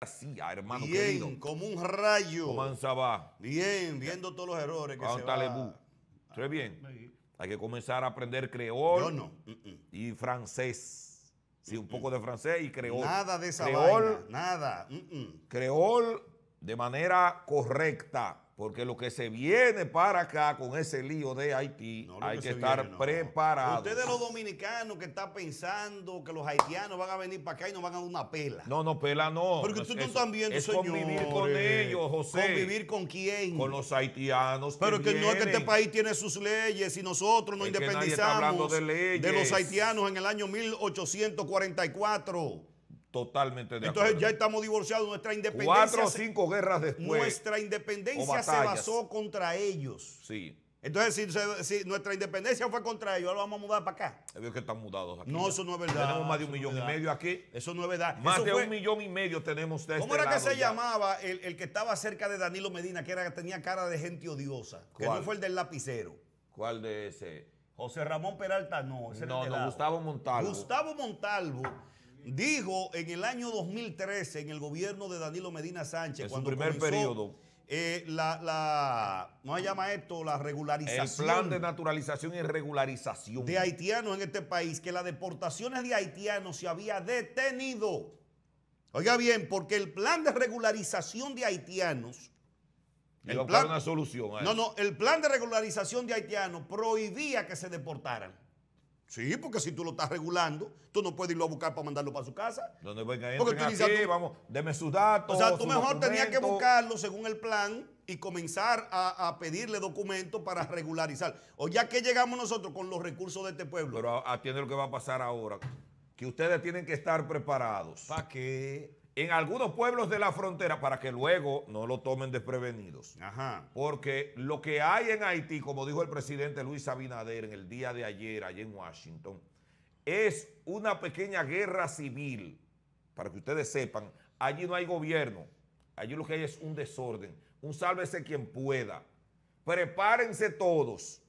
Ah, hermano bien, como un rayo. Comenzaba. Bien, viendo todos los errores que se va. Muy bien? Hay que comenzar a aprender creol. Y francés. Sí, un poco de francés y creol. Nada de esa Nada. Creol de manera correcta. Porque lo que se viene para acá con ese lío de Haití, hay que, estar preparado. Ustedes los dominicanos que están pensando que los haitianos van a venir para acá y nos van a dar una pela. No, no, pela no. Porque ustedes no están viendo, es convivir con ellos, José. ¿Convivir con quién? Con los haitianos Pero que, no es que este país tiene sus leyes y nosotros nos independizamos de, de los haitianos en el año 1844. Totalmente de Entonces ya estamos divorciados, nuestra independencia. Cuatro o cinco guerras después. Nuestra independencia se basó contra ellos. Sí. Entonces, si, nuestra independencia fue contra ellos, ahora vamos a mudar para acá. Es que están mudados aquí. No, eso no es verdad. Tenemos más de un millón y medio aquí. Eso no es verdad. Más de un millón y medio tenemos de ¿Cómo este era que se llamaba el, que estaba cerca de Danilo Medina, que era, tenía cara de gente odiosa? Que no fue el del lapicero. ¿Cuál de ese? José Ramón Peralta no. Ese no, no, Gustavo Montalvo. Gustavo Montalvo dijo en el año 2013, en el gobierno de Danilo Medina Sánchez, cuando primer comenzó, eh, la, ¿no llama esto? La regularización. El plan de naturalización y regularización. De haitianos en este país, que las deportaciones de haitianos se había detenido. Oiga bien, porque el plan de regularización de haitianos. una solución. No, no, el plan de regularización de haitianos prohibía que se deportaran. Sí, porque si tú lo estás regulando, tú no puedes irlo a buscar para mandarlo para su casa. Donde venga, porque tú vamos, deme sus datos. O sea, tú mejor tenías que buscarlo según el plan y comenzar a, a pedirle documentos para regularizar. O ya que llegamos nosotros con los recursos de este pueblo. Pero atiende lo que va a pasar ahora. Que ustedes tienen que estar preparados. ¿Para qué? en algunos pueblos de la frontera para que luego no lo tomen desprevenidos. Porque lo que hay en Haití, como dijo el presidente Luis Abinader en el día de ayer, allí en Washington, es una pequeña guerra civil. Para que ustedes sepan, allí no hay gobierno. Allí lo que hay es un desorden. Un sálvese quien pueda. Prepárense todos.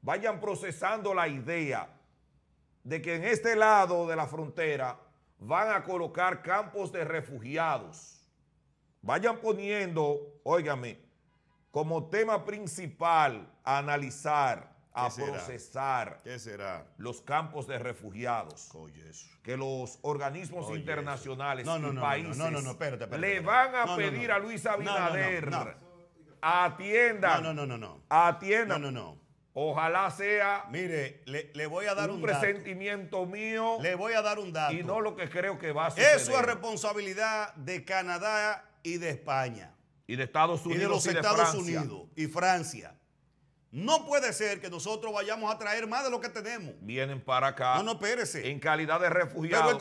Vayan procesando la idea de que en este lado de la frontera van a colocar campos de refugiados. Vayan poniendo, óigame, como tema principal analizar, a procesar será? los campos de refugiados. Que los organismos internacionales no, y países le van a pedir a Luis Abinader atienda. No, no, no, no. Atienda. no, no, no. Ojalá sea. Mire, le, voy a dar un, presentimiento mío. Le voy a dar un dato. Y no lo que creo que va a suceder. Eso es responsabilidad de Canadá y de España. Y de Estados Unidos. Y de los Estados Francia. Unidos y Francia. No puede ser que nosotros vayamos a traer más de lo que tenemos. Vienen para acá. No, no, espérese. En calidad de refugiados.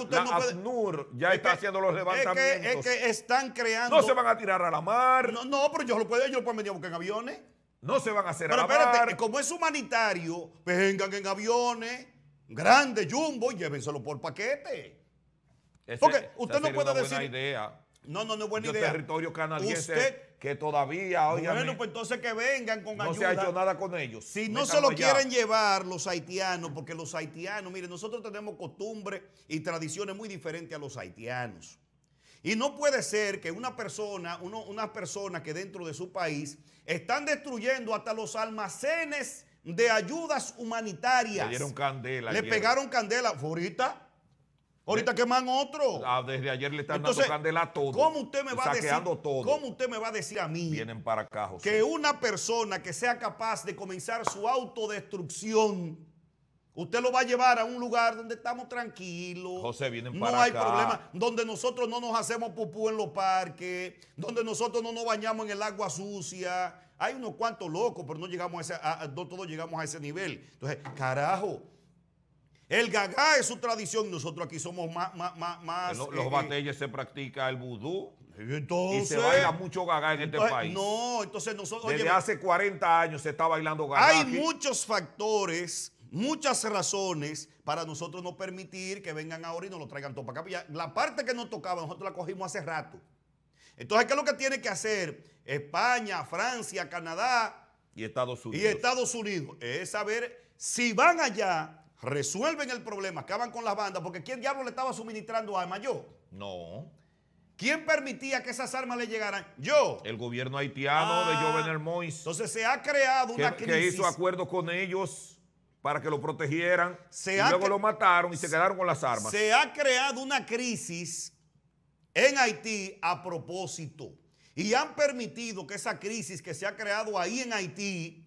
ya está haciendo los levantamientos. Es que, están creando. No se van a tirar a la mar. No, no pero yo lo puedo yo lo puedo meter en aviones. No se van a hacer Pero espérate, como es humanitario, pues vengan en aviones, grandes, jumbo, y llévenselo por paquete. Porque usted no puede decir. Idea. No, no, no es buena Yo idea. territorio canadiense que todavía. Óyame, bueno, pues entonces que vengan con ayuda. No se ha hecho nada con ellos. Si no se lo quieren llevar los haitianos, porque los haitianos, mire, nosotros tenemos costumbres y tradiciones muy diferentes a los haitianos. Y no puede ser que una persona, una persona que dentro de su país están destruyendo hasta los almacenes de ayudas humanitarias. Le dieron candela. Le pegaron candela. Ahorita. Ahorita queman otro. Ah, desde ayer le están dando candela a todo. ¿cómo usted, me va a decir, todo. ¿Cómo usted me va a decir a mí? Vienen para acá, Que una persona que sea capaz de comenzar su autodestrucción Usted lo va a llevar a un lugar donde estamos tranquilos. José, para No hay problema. Donde nosotros no nos hacemos pupú en los parques. Donde nosotros no nos bañamos en el agua sucia. Hay unos cuantos locos, pero no llegamos a ese, todos llegamos a ese nivel. Entonces, carajo. El gagá es su tradición. Nosotros aquí somos más... más, más los, los eh, se practica el vudú. Eh, y se baila mucho gagá en este país. No, entonces nosotros... Desde hace 40 años se está bailando gagá. Hay muchos factores muchas razones para nosotros no permitir que vengan ahora y nos lo traigan todo para acá. la parte que nos tocaba nosotros la cogimos hace rato. Entonces, ¿qué es lo que tiene que hacer España, Francia, Canadá y Estados Unidos? Y Estados Unidos es saber si van allá, resuelven el problema, acaban con las bandas, porque ¿quién diablo le estaba suministrando armas? Yo. No. ¿Quién permitía que esas armas le llegaran? Yo. El gobierno haitiano de ah. Jovenel Moïse. Entonces se ha creado una crisis. Que hizo acuerdo con ellos para que lo protegieran y luego lo mataron y se quedaron con las armas. Se ha creado una crisis en Haití a propósito y han permitido que esa crisis que se ha creado ahí en Haití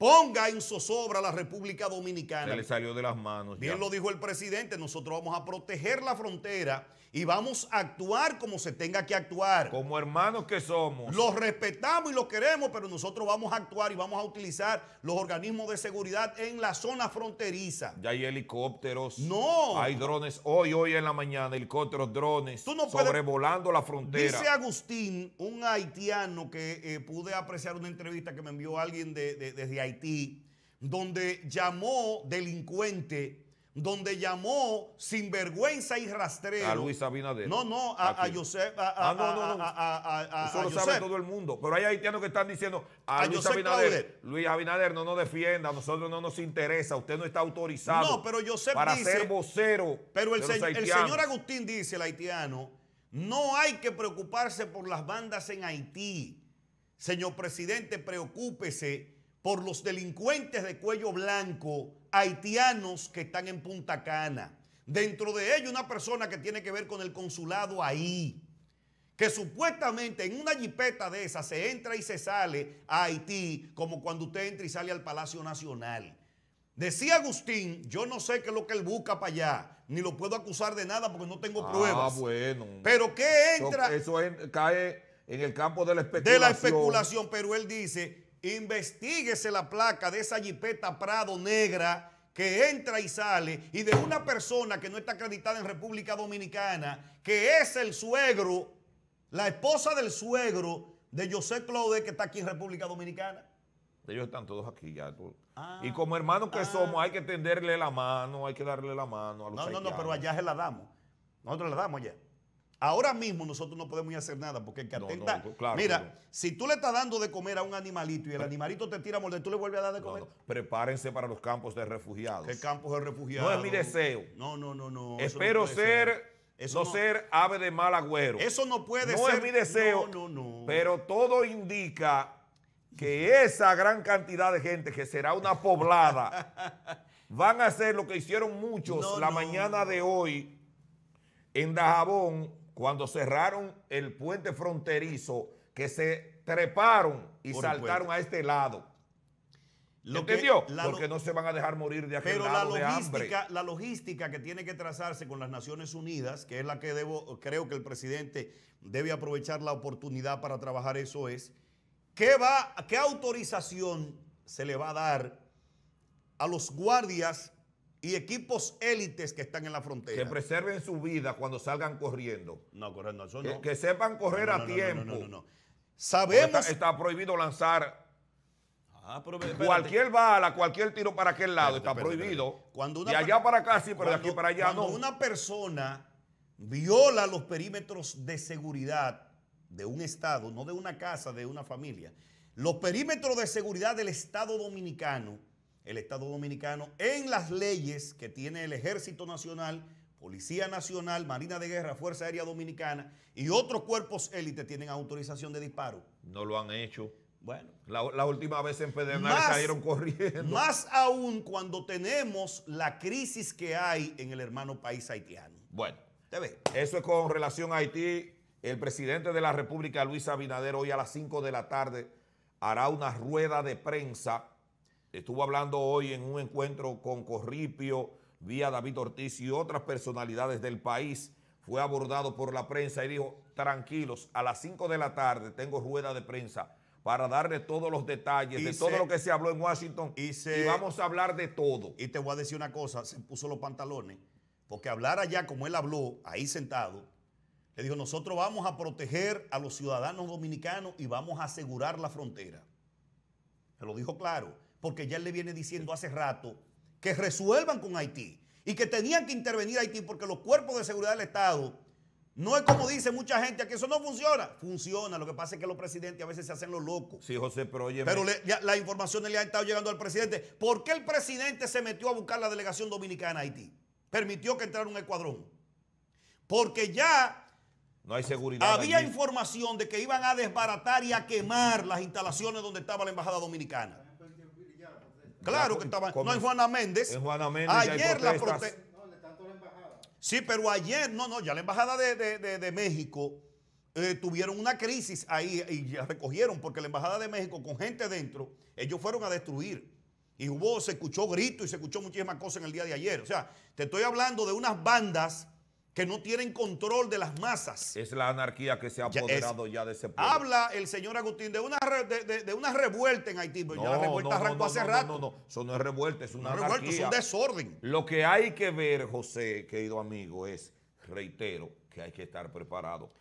ponga en zozobra a la República Dominicana. Se le salió de las manos. Bien lo dijo el presidente, nosotros vamos a proteger la frontera y vamos a actuar como se tenga que actuar. Como hermanos que somos. Los respetamos y los queremos, pero nosotros vamos a actuar y vamos a utilizar los organismos de seguridad en la zona fronteriza. Ya hay helicópteros. No. Hay drones hoy, hoy en la mañana, helicópteros, drones, Tú sobrevolando la frontera. Dice Agustín, un haitiano que eh, pude apreciar una entrevista que me envió alguien desde Haití Haití, donde llamó delincuente, donde llamó sinvergüenza y rastrero. A Luis Abinader. No, no, a, a Josep. A, ah, no, no, no. Eso lo sabe todo el mundo. Pero hay haitianos que están diciendo a, Luis Abinader. Luis Abinader no nos defienda, a nosotros no nos interesa, usted no está autorizado no, pero para ser vocero. Pero el, el señor Agustín dice, el haitiano, no hay que preocuparse por las bandas en Haití. Señor presidente, preocúpese por los delincuentes de cuello blanco haitianos que están en Punta Cana. Dentro de ellos, una persona que tiene que ver con el consulado ahí, que supuestamente en una jipeta de esa se entra y se sale a Haití como cuando usted entra y sale al Palacio Nacional. Decía Agustín, yo no sé qué es lo que él busca para allá, ni lo puedo acusar de nada porque no tengo ah, pruebas. Ah, bueno. Pero ¿qué entra? Eso, cae en el campo de la especulación. De la especulación, pero él dice Investíguese la placa de esa jipeta Prado negra que entra y sale y de una persona que no está acreditada en República Dominicana, que es el suegro, la esposa del suegro de José Claude que está aquí en República Dominicana. Ellos están todos aquí ya. Ah, y como hermanos que ah. somos, hay que tenderle la mano, hay que darle la mano a los No, no, no, pero allá se la damos. Nosotros la damos allá Ahora mismo nosotros no podemos hacer nada porque el que atenta. mira, si tú le estás dando de comer a un animalito y el animalito te tira a morder, tú le vuelves a dar de comer. Prepárense para los campos de refugiados. ¿Qué campos de refugiados? No es mi deseo. No, no, no, no. Espero ser. no, ser ave de mal agüero. Eso no puede ser. No es mi deseo. No, no, no. Pero todo indica que esa gran cantidad de gente, que será una poblada, van a hacer lo que hicieron muchos la mañana de hoy en Dajabón, cuando cerraron el puente fronterizo, que se treparon y saltaron a este lado. Lo ¿Entendió? Que, Porque no se van a dejar morir de aquel pero la logística, La logística que tiene que trazarse con las Naciones Unidas, que es la que debo, creo que el presidente debe aprovechar la oportunidad para trabajar eso es, ¿qué, va, qué autorización se le va a dar a los guardias y equipos élites que están en la frontera. Que preserven su vida cuando salgan corriendo. No, corriendo, eso no. Que, sepan correr a tiempo. No, no, Sabemos. Está, prohibido lanzar. Ah, cualquier bala, cualquier tiro para aquel lado está prohibido. Cuando de allá para acá sí, pero de aquí para allá no. Cuando una persona viola los perímetros de seguridad de un Estado, no de una casa, de una familia, los perímetros de seguridad del Estado dominicano el Estado Dominicano en las leyes que tiene el Ejército Nacional, Policía Nacional, Marina de Guerra, Fuerza Aérea Dominicana y otros cuerpos élites tienen autorización de disparo. No lo han hecho. Bueno. La, última vez en Pedernales salieron corriendo. Más aún cuando tenemos la crisis que hay en el hermano país haitiano. Bueno. ¿Te Eso es con relación a Haití. El presidente de la República, Luis Abinader, hoy a las 5 de la tarde hará una rueda de prensa estuvo hablando hoy en un encuentro con Corripio, vía David Ortiz y otras personalidades del país, fue abordado por la prensa y dijo, tranquilos, a las 5 de la tarde tengo rueda de prensa para darle todos los detalles de todo lo que se habló en Washington y vamos a hablar de todo. Y te voy a decir una cosa, se puso los pantalones, porque hablar allá como él habló, ahí sentado, le dijo, nosotros vamos a proteger a los ciudadanos dominicanos y vamos a asegurar la frontera. Se lo dijo claro porque ya él le viene diciendo hace rato que resuelvan con Haití y que tenían que intervenir Haití porque los cuerpos de seguridad del Estado no es como dice mucha gente que eso no funciona. Funciona, lo que pasa es que los presidentes a veces se hacen los locos. Sí, José, pero oye. Pero la información le ha estado llegando al presidente. ¿Por qué el presidente se metió a buscar la delegación dominicana a Haití? Permitió que entrara un escuadrón. Porque ya no hay seguridad. Había información de que iban a desbaratar y a quemar las instalaciones donde estaba la embajada dominicana. Claro que estaban, No en Juana Méndez. Juana Méndez. Ayer la protesta. Sí, pero ayer, no, no, ya la embajada de, México eh, tuvieron una crisis ahí y recogieron, porque la embajada de México, con gente dentro, ellos fueron a destruir. Y hubo, se escuchó grito y se escuchó muchísimas cosas en el día de ayer. O sea, te estoy hablando de unas bandas que no tienen control de las masas. Es la anarquía que se ha apoderado ya, de ese pueblo. Habla el señor Agustín de una, de, una revuelta en Haití, no, la revuelta no, arrancó no, hace rato. No, no, no, eso no es revuelta, es una anarquía. es un desorden. Lo que hay que ver, José, querido amigo, es, reitero, que hay que estar preparado.